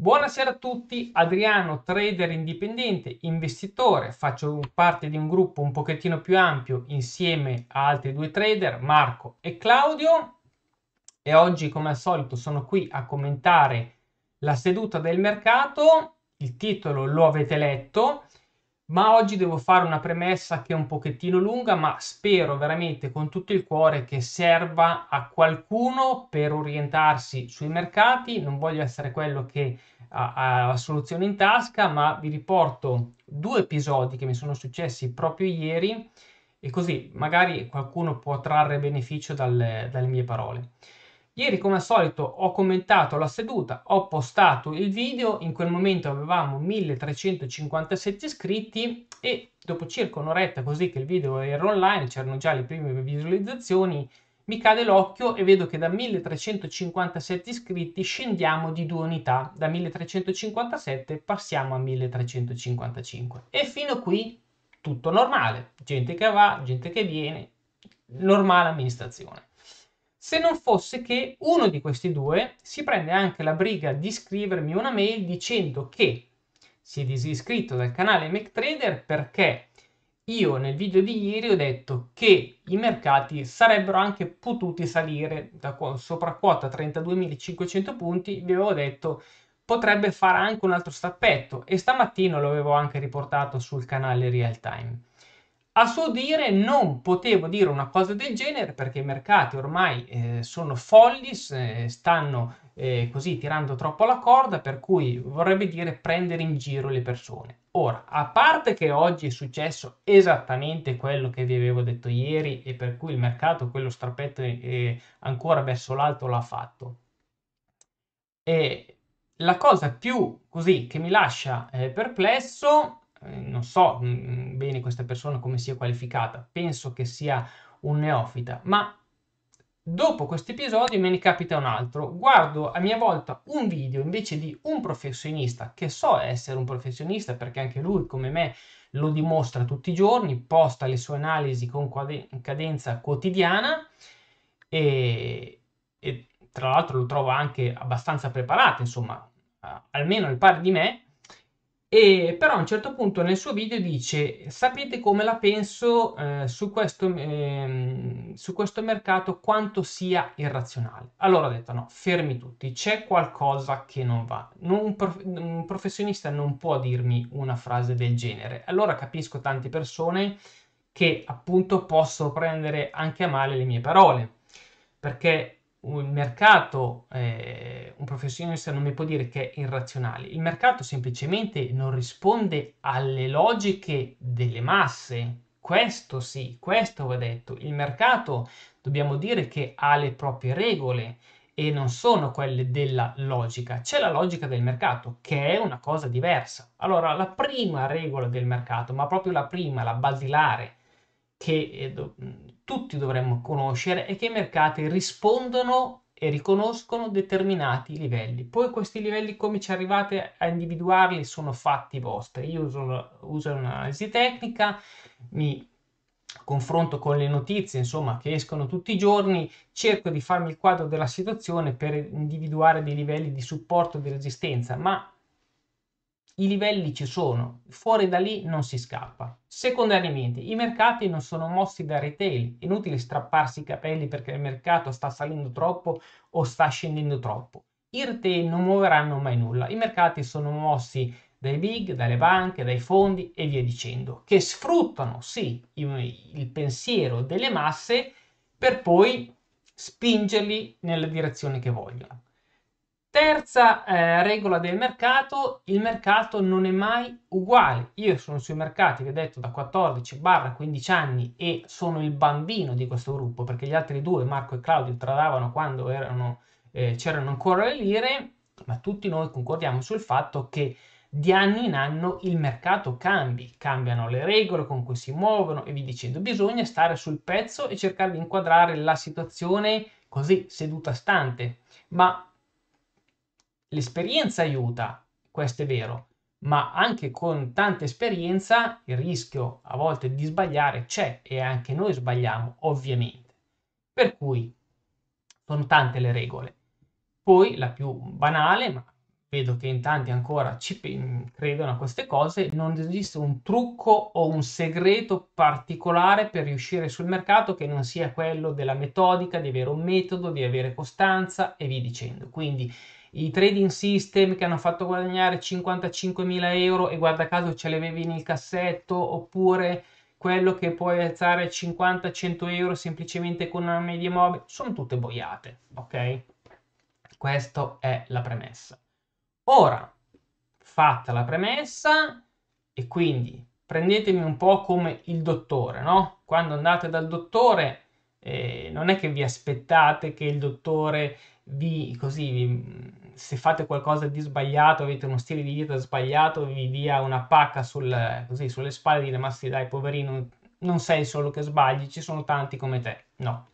Buonasera a tutti, Adriano, trader indipendente, investitore, faccio parte di un gruppo un pochettino più ampio insieme a altri due trader, Marco e Claudio, e oggi come al solito sono qui a commentare la seduta del mercato, il titolo lo avete letto, ma oggi devo fare una premessa che è un pochettino lunga, ma spero veramente con tutto il cuore che serva a qualcuno per orientarsi sui mercati. Non voglio essere quello che ha, la soluzione in tasca, ma vi riporto due episodi che mi sono successi proprio ieri e così magari qualcuno può trarre beneficio dalle, dalle mie parole. Ieri come al solito ho commentato la seduta, ho postato il video, in quel momento avevamo 1357 iscritti e dopo circa un'oretta così che il video era online, c'erano già le prime visualizzazioni, mi cade l'occhio e vedo che da 1357 iscritti scendiamo di due unità, da 1357 passiamo a 1355 e fino qui tutto normale, gente che va, gente che viene, normale amministrazione se non fosse che uno di questi due si prende anche la briga di scrivermi una mail dicendo che si è disiscritto dal canale MacTrader perché io nel video di ieri ho detto che i mercati sarebbero anche potuti salire da sopra quota 32.500 punti, vi avevo detto potrebbe fare anche un altro stappetto e stamattina l'avevo anche riportato sul canale Real Time. A suo dire non potevo dire una cosa del genere perché i mercati ormai eh, sono folli, eh, stanno eh, così tirando troppo la corda, per cui vorrebbe dire prendere in giro le persone. Ora, a parte che oggi è successo esattamente quello che vi avevo detto ieri e per cui il mercato quello strappetto ancora verso l'alto l'ha fatto, la cosa più così che mi lascia eh, perplesso eh, non so mm, bene questa persona come sia qualificata, penso che sia un neofita, ma dopo questo episodio me ne capita un altro, guardo a mia volta un video invece di un professionista che so essere un professionista perché anche lui come me lo dimostra tutti i giorni, posta le sue analisi con cadenza quotidiana e, e tra l'altro lo trovo anche abbastanza preparato, insomma, almeno al pari di me, e però a un certo punto nel suo video dice: Sapete come la penso eh, su, questo, eh, su questo mercato, quanto sia irrazionale? Allora ha detto: No, fermi tutti, c'è qualcosa che non va. Non, un, prof- un professionista non può dirmi una frase del genere. Allora capisco tante persone che appunto possono prendere anche a male le mie parole perché un mercato, eh, un professionista non mi può dire che è irrazionale, il mercato semplicemente non risponde alle logiche delle masse. Questo sì, questo va detto. Il mercato dobbiamo dire che ha le proprie regole e non sono quelle della logica. C'è la logica del mercato che è una cosa diversa. Allora, la prima regola del mercato, ma proprio la prima, la basilare, che eh, do- tutti dovremmo conoscere è che i mercati rispondono e riconoscono determinati livelli. Poi questi livelli come ci arrivate a individuarli sono fatti vostri. Io uso, uso un'analisi tecnica, mi confronto con le notizie insomma che escono tutti i giorni, cerco di farmi il quadro della situazione per individuare dei livelli di supporto e di resistenza, ma i livelli ci sono, fuori da lì non si scappa. Secondariamente, i mercati non sono mossi da retail, inutile strapparsi i capelli perché il mercato sta salendo troppo o sta scendendo troppo. I retail non muoveranno mai nulla, i mercati sono mossi dai big, dalle banche, dai fondi e via dicendo, che sfruttano sì il pensiero delle masse per poi spingerli nella direzione che vogliono. Terza eh, regola del mercato, il mercato non è mai uguale. Io sono sui mercati, vi ho detto, da 14-15 anni e sono il bambino di questo gruppo, perché gli altri due, Marco e Claudio, tradavano quando erano, eh, c'erano ancora le lire, ma tutti noi concordiamo sul fatto che di anno in anno il mercato cambi, cambiano le regole con cui si muovono e vi dicendo bisogna stare sul pezzo e cercare di inquadrare la situazione così seduta stante, ma l'esperienza aiuta, questo è vero, ma anche con tanta esperienza il rischio a volte di sbagliare c'è e anche noi sbagliamo, ovviamente. Per cui sono tante le regole. Poi la più banale, ma vedo che in tanti ancora ci credono a queste cose, non esiste un trucco o un segreto particolare per riuscire sul mercato che non sia quello della metodica, di avere un metodo, di avere costanza e via dicendo. Quindi i trading system che hanno fatto guadagnare 55.000 euro e guarda caso ce li avevi nel cassetto oppure quello che puoi alzare 50-100 euro semplicemente con una media mobile, sono tutte boiate, ok? Questa è la premessa. Ora, fatta la premessa, e quindi prendetemi un po' come il dottore, no? Quando andate dal dottore, eh, non è che vi aspettate che il dottore vi, così, vi, se fate qualcosa di sbagliato, avete uno stile di vita sbagliato, vi dia una pacca sul, così, sulle spalle e dire ma sì dai poverino, non sei solo che sbagli, ci sono tanti come te. No.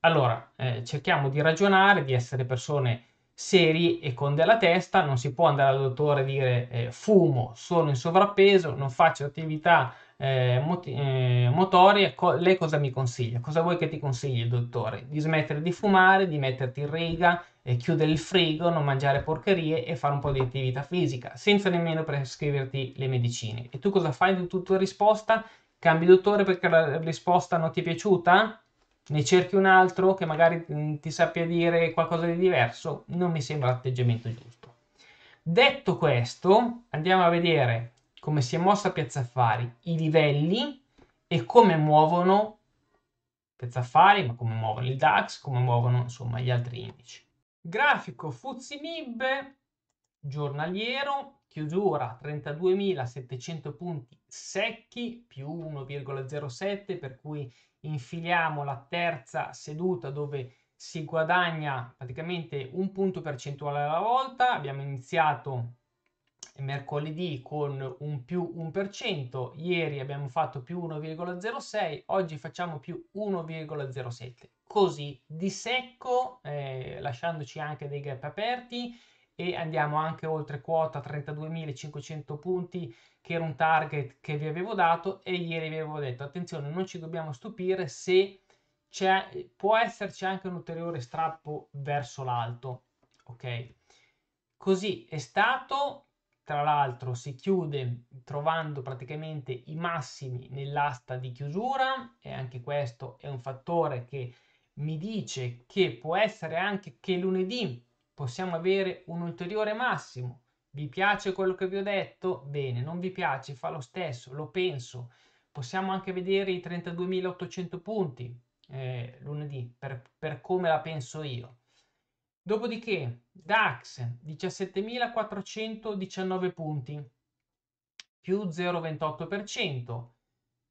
Allora, eh, cerchiamo di ragionare, di essere persone seri e con della testa, non si può andare al dottore e dire eh, fumo, sono in sovrappeso, non faccio attività eh, moti- eh, motori, co- lei cosa mi consiglia? Cosa vuoi che ti consigli il dottore? Di smettere di fumare, di metterti in riga, eh, chiudere il frigo, non mangiare porcherie e fare un po' di attività fisica, senza nemmeno prescriverti le medicine. E tu cosa fai di tutta risposta? Cambi dottore perché la risposta non ti è piaciuta? Ne cerchi un altro che magari mm, ti sappia dire qualcosa di diverso? Non mi sembra l'atteggiamento giusto. Detto questo, andiamo a vedere come si è mossa Piazza Affari, i livelli e come muovono Piazza Affari, ma come muovono il DAX, come muovono insomma gli altri indici. Grafico Fuzzi Mib giornaliero, chiusura 32.700 punti secchi più 1,07 per cui infiliamo la terza seduta dove si guadagna praticamente un punto percentuale alla volta. Abbiamo iniziato mercoledì con un più 1%, ieri abbiamo fatto più 1,06, oggi facciamo più 1,07. Così di secco, eh, lasciandoci anche dei gap aperti e andiamo anche oltre quota 32.500 punti che era un target che vi avevo dato e ieri vi avevo detto attenzione non ci dobbiamo stupire se c'è, può esserci anche un ulteriore strappo verso l'alto. Ok, così è stato tra l'altro si chiude trovando praticamente i massimi nell'asta di chiusura e anche questo è un fattore che mi dice che può essere anche che lunedì possiamo avere un ulteriore massimo. Vi piace quello che vi ho detto? Bene, non vi piace, fa lo stesso, lo penso. Possiamo anche vedere i 32.800 punti eh, lunedì per, per come la penso io. Dopodiché DAX 17.419 punti più 0,28%,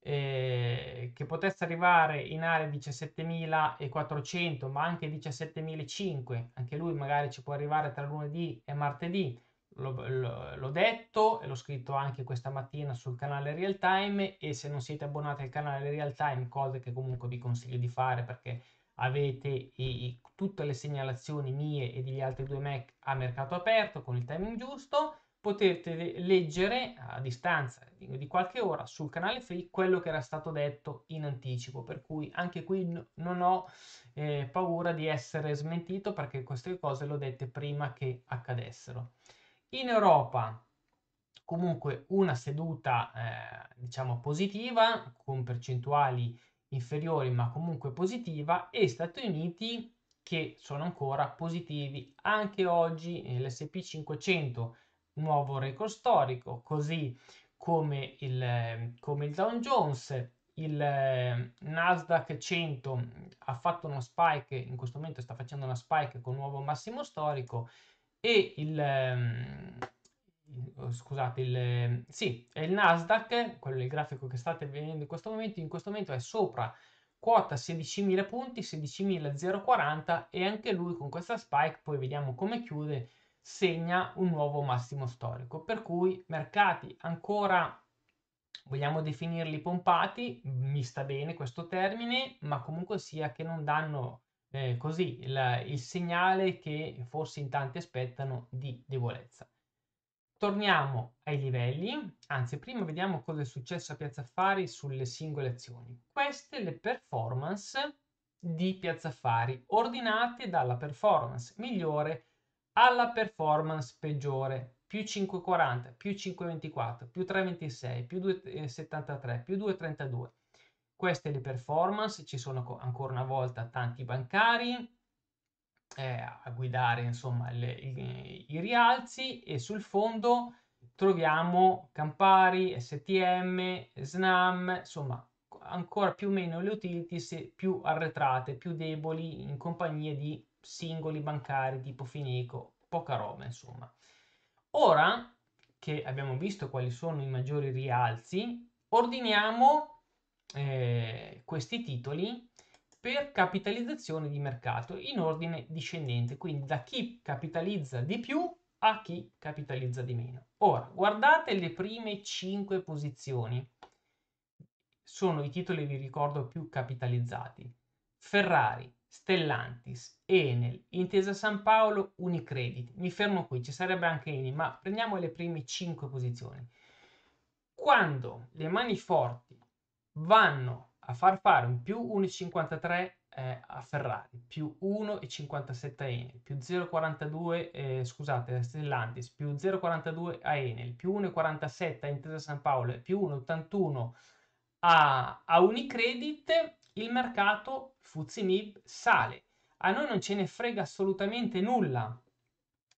eh, che potesse arrivare in area 17.400 ma anche 17.500, anche lui magari ci può arrivare tra lunedì e martedì, l'ho detto e l'ho scritto anche questa mattina sul canale Real Time e se non siete abbonati al canale Real Time, cosa che comunque vi consiglio di fare perché avete i, i, tutte le segnalazioni mie e degli altri due Mac a mercato aperto con il timing giusto, potete leggere a distanza di qualche ora sul canale free quello che era stato detto in anticipo, per cui anche qui n- non ho eh, paura di essere smentito perché queste cose le ho dette prima che accadessero. In Europa comunque una seduta eh, diciamo positiva con percentuali inferiori ma comunque positiva e Stati Uniti che sono ancora positivi. Anche oggi l'SP 500 nuovo record storico, così come il, come il Dow Jones, il eh, Nasdaq 100 ha fatto uno spike, in questo momento sta facendo una spike con nuovo massimo storico e il ehm, Oh, scusate, il, ehm, sì, è il Nasdaq, quello è il grafico che state vedendo in questo momento, in questo momento è sopra quota 16.000 punti, 16.040 e anche lui con questa spike, poi vediamo come chiude, segna un nuovo massimo storico. Per cui mercati ancora, vogliamo definirli pompati, mi sta bene questo termine, ma comunque sia che non danno eh, così il, il segnale che forse in tanti aspettano di debolezza. Torniamo ai livelli, anzi prima vediamo cosa è successo a Piazza Affari sulle singole azioni. Queste le performance di Piazza Affari ordinate dalla performance migliore alla performance peggiore più 540 più 524 più 326 più 273 eh, più 232 queste le performance ci sono ancora una volta tanti bancari eh, a guidare insomma le, i, i rialzi e sul fondo troviamo Campari, STM, Snam, insomma ancora più o meno le utilities più arretrate, più deboli in compagnia di singoli bancari tipo Fineco, poca roba insomma. Ora che abbiamo visto quali sono i maggiori rialzi, ordiniamo eh, questi titoli per capitalizzazione di mercato in ordine discendente, quindi da chi capitalizza di più a chi capitalizza di meno. Ora, guardate le prime 5 posizioni. Sono i titoli, vi ricordo, più capitalizzati. Ferrari, Stellantis, Enel, Intesa San Paolo, Unicredit. Mi fermo qui, ci sarebbe anche Eni, ma prendiamo le prime 5 posizioni. Quando le mani forti vanno a far fare un più 1,53 eh, a Ferrari, più 1,57 a Enel, più 0,42 eh, scusate a Stellantis, più 0,42 a Enel, più 1,47 a Intesa San Paolo e più 1,81 a, a Unicredit, il mercato Fuzimib sale. A noi non ce ne frega assolutamente nulla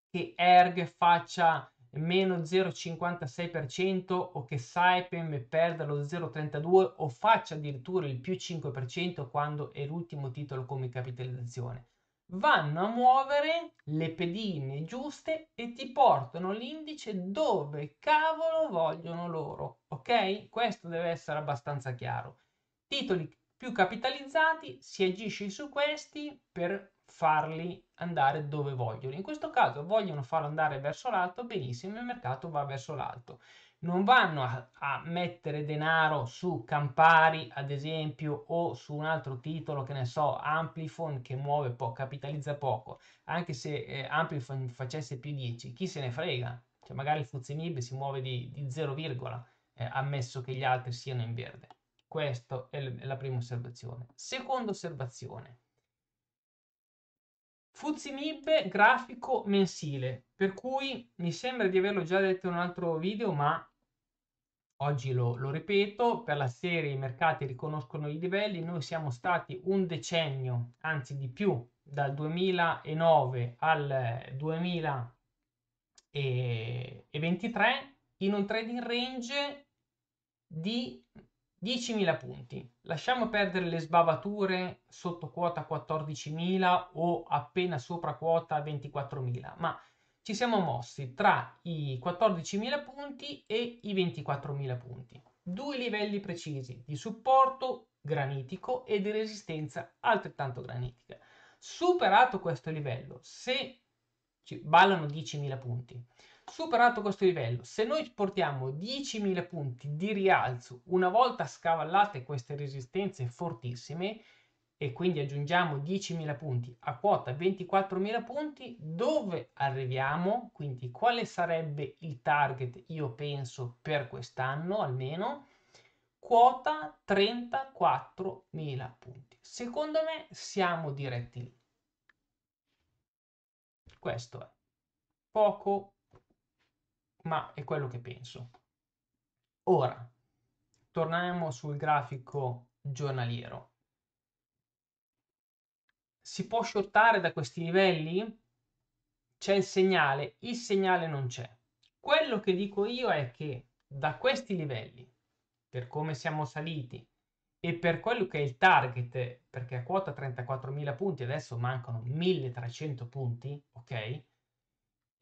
che ERG faccia meno 0,56% o che Saipem perda lo 0,32% o faccia addirittura il più 5% quando è l'ultimo titolo come capitalizzazione. Vanno a muovere le pedine giuste e ti portano l'indice dove cavolo vogliono loro, ok? Questo deve essere abbastanza chiaro. Titoli più capitalizzati, si agisce su questi per farli andare dove vogliono. In questo caso vogliono farlo andare verso l'alto, benissimo, il mercato va verso l'alto. Non vanno a, a, mettere denaro su Campari, ad esempio, o su un altro titolo, che ne so, Amplifon, che muove poco, capitalizza poco. Anche se eh, Amplifon facesse più 10, chi se ne frega? Cioè magari il Fuzimib si muove di, di 0, eh, ammesso che gli altri siano in verde. Questa è la prima osservazione. Seconda osservazione Fuzimib grafico mensile, per cui mi sembra di averlo già detto in un altro video, ma oggi lo, lo ripeto, per la serie i mercati riconoscono i livelli, noi siamo stati un decennio, anzi di più, dal 2009 al 2023 in un trading range di 10.000 punti. Lasciamo perdere le sbavature sotto quota 14.000 o appena sopra quota 24.000, ma ci siamo mossi tra i 14.000 punti e i 24.000 punti. Due livelli precisi di supporto granitico e di resistenza altrettanto granitica. Superato questo livello, se ci ballano 10.000 punti, Superato questo livello, se noi portiamo 10.000 punti di rialzo una volta scavallate queste resistenze fortissime, e quindi aggiungiamo 10.000 punti a quota 24.000 punti, dove arriviamo? Quindi quale sarebbe il target, io penso, per quest'anno almeno? Quota 34.000 punti. Secondo me siamo diretti lì. Questo è. Poco ma è quello che penso. Ora, torniamo sul grafico giornaliero. Si può shortare da questi livelli? C'è il segnale, il segnale non c'è. Quello che dico io è che da questi livelli, per come siamo saliti e per quello che è il target, perché a quota 34.000 punti adesso mancano 1.300 punti, ok?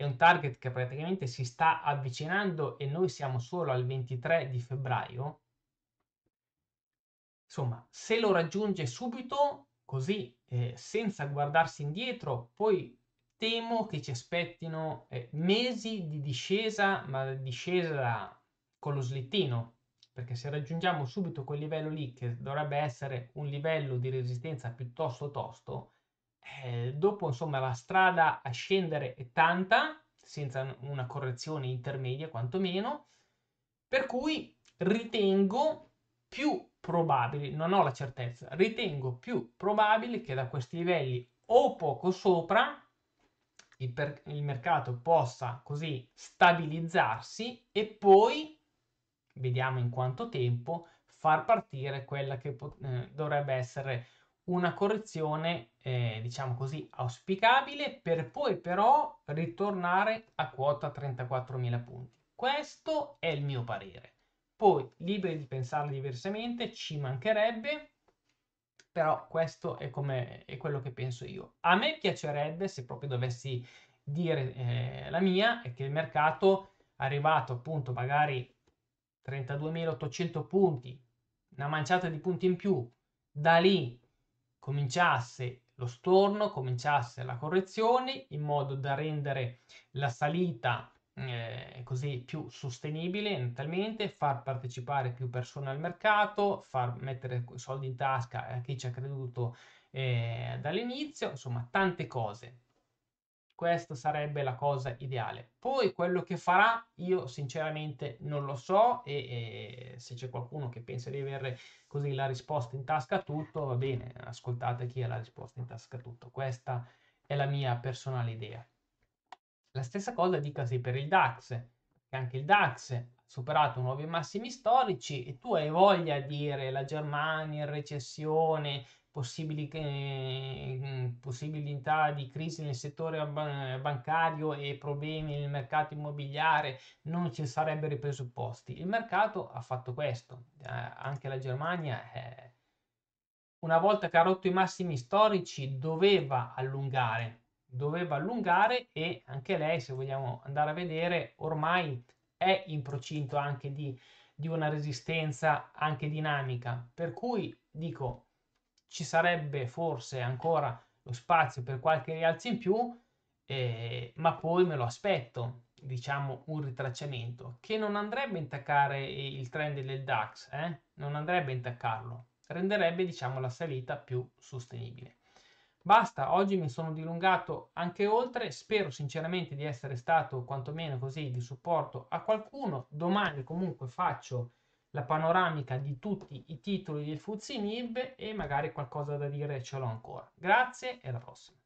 è un target che praticamente si sta avvicinando e noi siamo solo al 23 di febbraio, insomma, se lo raggiunge subito, così, eh, senza guardarsi indietro, poi temo che ci aspettino eh, mesi di discesa, ma discesa con lo slittino, perché se raggiungiamo subito quel livello lì, che dovrebbe essere un livello di resistenza piuttosto tosto, eh, dopo insomma la strada a scendere è tanta, senza una correzione intermedia quantomeno, per cui ritengo più probabile, non ho la certezza, ritengo più probabile che da questi livelli o poco sopra il, per- il mercato possa così stabilizzarsi e poi, vediamo in quanto tempo, far partire quella che eh, dovrebbe essere una correzione, eh, diciamo così, auspicabile per poi però ritornare a quota 34.000 punti. Questo è il mio parere. Poi, liberi di pensarlo diversamente, ci mancherebbe, però questo è, come, è quello che penso io. A me piacerebbe, se proprio dovessi dire eh, la mia, è che il mercato arrivato appunto magari 32.800 punti, una manciata di punti in più, da lì cominciasse lo storno, cominciasse la correzione in modo da rendere la salita eh, così più sostenibile mentalmente, far partecipare più persone al mercato, far mettere soldi in tasca a chi ci ha creduto eh, dall'inizio, insomma tante cose questa sarebbe la cosa ideale. Poi quello che farà io sinceramente non lo so e, e se c'è qualcuno che pensa di avere così la risposta in tasca a tutto, va bene, ascoltate chi ha la risposta in tasca a tutto. Questa è la mia personale idea. La stessa cosa dicasi per il DAX, che anche il DAX ha superato nuovi massimi storici e tu hai voglia di dire la Germania in recessione, possibili, eh, possibilità di crisi nel settore bancario e problemi nel mercato immobiliare, non ci sarebbero i presupposti. Il mercato ha fatto questo, eh, anche la Germania eh, una volta che ha rotto i massimi storici doveva allungare, doveva allungare e anche lei, se vogliamo andare a vedere, ormai è in procinto anche di, di una resistenza anche dinamica. Per cui dico, ci sarebbe forse ancora lo spazio per qualche rialzo in più, eh, ma poi me lo aspetto, diciamo un ritracciamento che non andrebbe a intaccare il trend del DAX, eh? non andrebbe a intaccarlo, renderebbe diciamo la salita più sostenibile. Basta, oggi mi sono dilungato anche oltre, spero sinceramente di essere stato quantomeno così di supporto a qualcuno, domani comunque faccio la panoramica di tutti i titoli del Fuzzi Nib e magari qualcosa da dire ce l'ho ancora. Grazie e alla prossima.